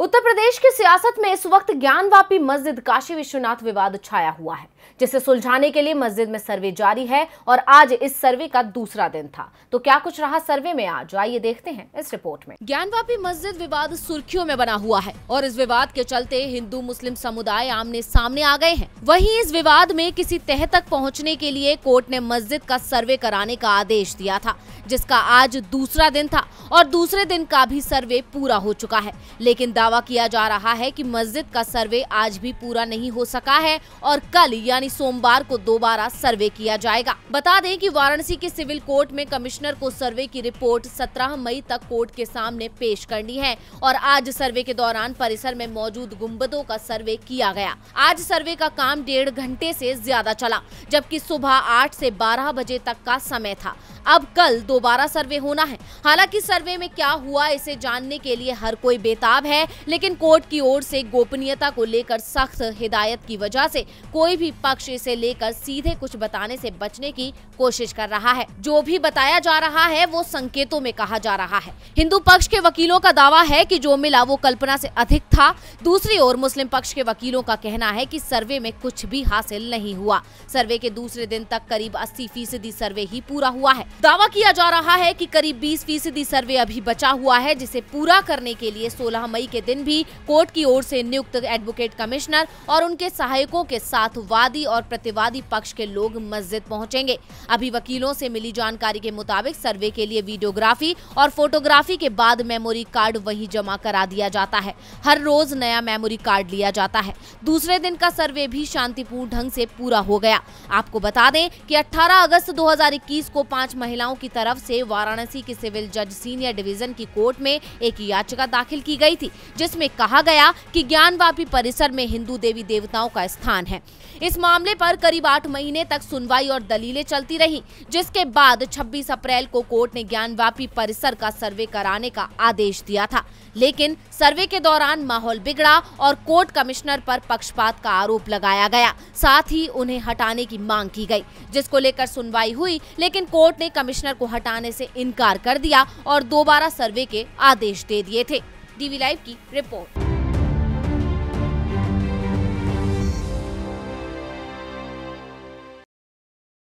उत्तर प्रदेश की सियासत में इस वक्त ज्ञानवापी मस्जिद काशी विश्वनाथ विवाद छाया हुआ है जिसे सुलझाने के लिए मस्जिद में सर्वे जारी है और आज इस सर्वे का दूसरा दिन था तो क्या कुछ रहा सर्वे में आज आइए देखते हैं इस रिपोर्ट में ज्ञानवापी मस्जिद विवाद सुर्खियों में बना हुआ है और इस विवाद के चलते हिंदू मुस्लिम समुदाय आमने सामने आ गए हैं वही इस विवाद में किसी तह तक पहुँचने के लिए कोर्ट ने मस्जिद का सर्वे कराने का आदेश दिया था जिसका आज दूसरा दिन था और दूसरे दिन का भी सर्वे पूरा हो चुका है लेकिन दावा किया जा रहा है कि मस्जिद का सर्वे आज भी पूरा नहीं हो सका है और कल यानी सोमवार को दोबारा सर्वे किया जाएगा बता दें कि वाराणसी के सिविल कोर्ट में कमिश्नर को सर्वे की रिपोर्ट 17 मई तक कोर्ट के सामने पेश करनी है और आज सर्वे के दौरान परिसर में मौजूद गुम्बदों का सर्वे किया गया आज सर्वे का काम डेढ़ घंटे ऐसी ज्यादा चला जबकि सुबह आठ ऐसी बारह बजे तक का समय था अब कल दोबारा सर्वे होना है हालांकि सर्वे में क्या हुआ इसे जानने के लिए हर कोई बेताब है लेकिन कोर्ट की ओर से गोपनीयता को लेकर सख्त हिदायत की वजह से कोई भी पक्ष इसे लेकर सीधे कुछ बताने से बचने की कोशिश कर रहा है जो भी बताया जा रहा है वो संकेतों में कहा जा रहा है हिंदू पक्ष के वकीलों का दावा है की जो मिला वो कल्पना से अधिक था दूसरी ओर मुस्लिम पक्ष के वकीलों का कहना है की सर्वे में कुछ भी हासिल नहीं हुआ सर्वे के दूसरे दिन तक करीब अस्सी फीसदी सर्वे ही पूरा हुआ है दावा किया जा रहा है कि करीब 20 फीसदी सर्वे अभी बचा हुआ है जिसे पूरा करने के लिए 16 मई के दिन भी कोर्ट की ओर से नियुक्त एडवोकेट कमिश्नर और उनके सहायकों के साथ वादी और प्रतिवादी पक्ष के लोग मस्जिद पहुंचेंगे अभी वकीलों से मिली जानकारी के मुताबिक सर्वे के लिए वीडियोग्राफी और फोटोग्राफी के बाद मेमोरी कार्ड वही जमा करा दिया जाता है हर रोज नया मेमोरी कार्ड लिया जाता है दूसरे दिन का सर्वे भी शांतिपूर्ण ढंग से पूरा हो गया आपको बता दें कि 18 अगस्त 2021 को पांच महिलाओं की तरफ से वाराणसी के सिविल जज सीनियर डिवीजन की कोर्ट में एक याचिका दाखिल की गई थी जिसमें कहा गया कि ज्ञानवापी परिसर में हिंदू देवी देवताओं का स्थान है इस मामले पर करीब आठ महीने तक सुनवाई और दलीलें चलती रही जिसके बाद 26 अप्रैल को कोर्ट ने ज्ञानवापी परिसर का सर्वे कराने का आदेश दिया था लेकिन सर्वे के दौरान माहौल बिगड़ा और कोर्ट कमिश्नर पर पक्षपात का आरोप लगाया गया साथ ही उन्हें हटाने की मांग की गई जिसको लेकर सुनवाई हुई लेकिन कोर्ट ने कमिश्नर को हटाने से इनकार कर दिया और दोबारा सर्वे के आदेश दे दिए थे डीवी लाइव की रिपोर्ट